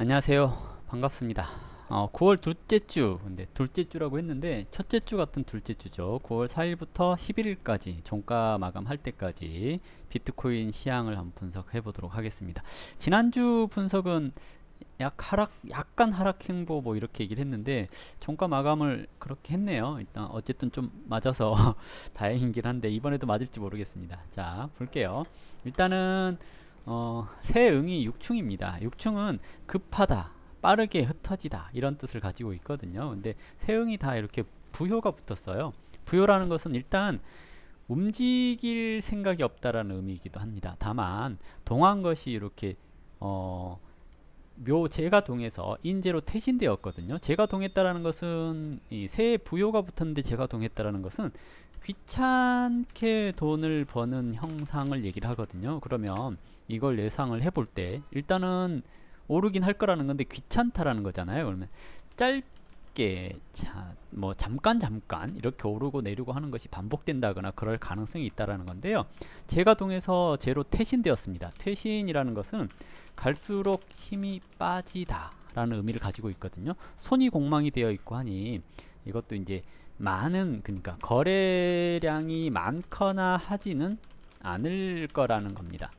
안녕하세요 반갑습니다 어, 9월 둘째 주 근데 둘째 주라고 했는데 첫째 주 같은 둘째 주죠 9월 4일부터 11일까지 종가 마감할 때까지 비트코인 시향을 한번 분석해 보도록 하겠습니다 지난주 분석은 약 하락 약간 하락 행보 뭐 이렇게 얘기를 했는데 종가 마감을 그렇게 했네요 일단 어쨌든 좀 맞아서 다행이긴 한데 이번에도 맞을지 모르겠습니다 자 볼게요 일단은 어, 새 응이 6충입니다. 6충은 급하다, 빠르게 흩어지다 이런 뜻을 가지고 있거든요. 근데 새 응이 다 이렇게 부효가 붙었어요. 부효라는 것은 일단 움직일 생각이 없다라는 의미이기도 합니다. 다만 동한 것이 이렇게 어, 묘 제가 동해서 인재로 퇴신되었거든요 제가 동했다라는 것은 이 새 부효가 붙었는데 제가 동했다라는 것은 귀찮게 돈을 버는 형상을 얘기를 하거든요. 그러면 이걸 예상을 해볼 때 일단은 오르긴 할 거라는 건데 귀찮다라는 거잖아요. 그러면 짧게 자, 뭐 잠깐 잠깐 이렇게 오르고 내리고 하는 것이 반복된다거나 그럴 가능성이 있다라는 건데요. 제가 동해서 제로 퇴신되었습니다. 퇴신이라는 것은 갈수록 힘이 빠지다 라는 의미를 가지고 있거든요. 손이 공망이 되어 있고 하니 이것도 이제 많은 그러니까 거래량이 많거나 하지는 않을 거라는 겁니다.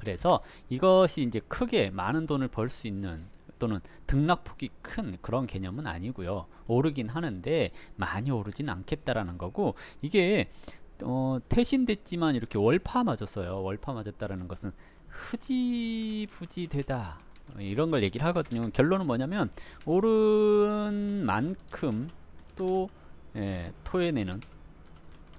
그래서 이것이 이제 크게 많은 돈을 벌 수 있는 또는 등락폭이 큰 그런 개념은 아니고요. 오르긴 하는데 많이 오르진 않겠다라는 거고 이게 어, 퇴신됐지만 이렇게 월파 맞았어요. 월파 맞았다라는 것은 흐지부지 되다 이런 걸 얘기를 하거든요. 결론은 뭐냐면 오른 만큼 또 예, 토해내는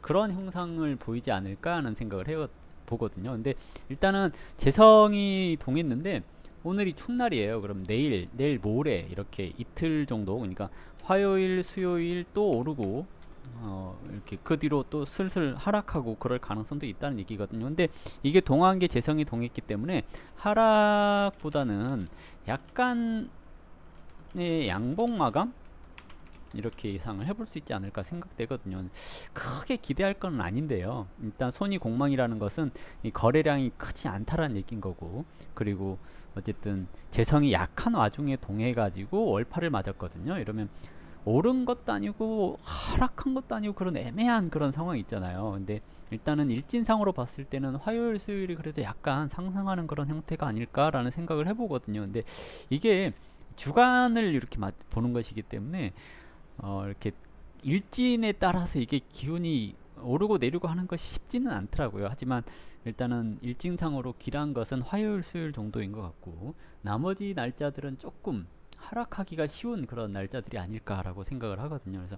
그런 형상을 보이지 않을까 하는 생각을 해 보거든요. 근데 일단은 재성이 동했는데 오늘이 춘날이에요. 그럼 내일, 내일 모레 이렇게 이틀 정도 그러니까 화요일, 수요일 또 오르고 어, 이렇게 그 뒤로 또 슬슬 하락하고 그럴 가능성도 있다는 얘기거든요. 근데 이게 동한 게 재성이 동했기 때문에 하락보다는 약간의 양봉 마감? 이렇게 예상을 해볼 수 있지 않을까 생각되거든요. 크게 기대할 건 아닌데요. 일단 손이 공망이라는 것은 거래량이 크지 않다라는 얘기인 거고 그리고 어쨌든 재성이 약한 와중에 동해가지고 월파를 맞았거든요. 이러면 오른 것도 아니고 하락한 것도 아니고 그런 애매한 그런 상황이 있잖아요. 근데 일단은 일진상으로 봤을 때는 화요일 수요일이 그래도 약간 상승하는 그런 형태가 아닐까라는 생각을 해보거든요. 근데 이게 주간을 이렇게 보는 것이기 때문에 어, 이렇게 일진에 따라서 이게 기운이 오르고 내리고 하는 것이 쉽지는 않더라고요. 하지만 일단은 일진상으로 길한 것은 화요일, 수요일 정도인 것 같고 나머지 날짜들은 조금 하락하기가 쉬운 그런 날짜들이 아닐까라고 생각을 하거든요. 그래서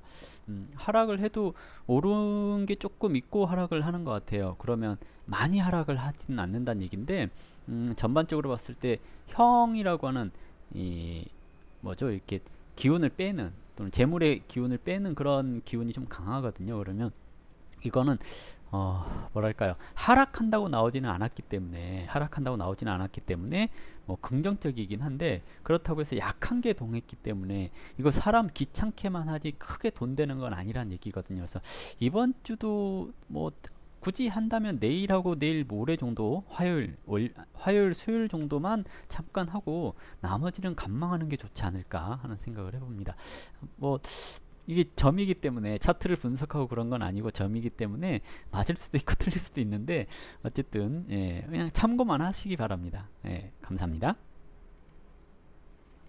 음, 하락을 해도 오른 게 조금 있고 하락을 하는 것 같아요. 그러면 많이 하락을 하지는 않는다는 얘기인데 음, 전반적으로 봤을 때 형이라고 하는 이 뭐죠 이렇게 기운을 빼는 또는 재물의 기운을 빼는 그런 기운이 좀 강하거든요. 그러면 이거는 어 뭐랄까요 하락한다고 나오지는 않았기 때문에 하락한다고 나오지는 않았기 때문에 뭐 긍정적이긴 한데 그렇다고 해서 약한 게 동했기 때문에 이거 사람 귀찮게만 하지 크게 돈 되는 건 아니란 얘기거든요 그래서 이번 주도 뭐 굳이 한다면 내일하고 내일 모레 정도 화요일 월, 화요일 수요일 정도만 잠깐 하고 나머지는 관망하는 게 좋지 않을까 하는 생각을 해봅니다 뭐 이게 점이기 때문에 차트를 분석하고 그런 건 아니고 점이기 때문에 맞을 수도 있고 틀릴 수도 있는데 어쨌든 예, 그냥 참고만 하시기 바랍니다 예, 감사합니다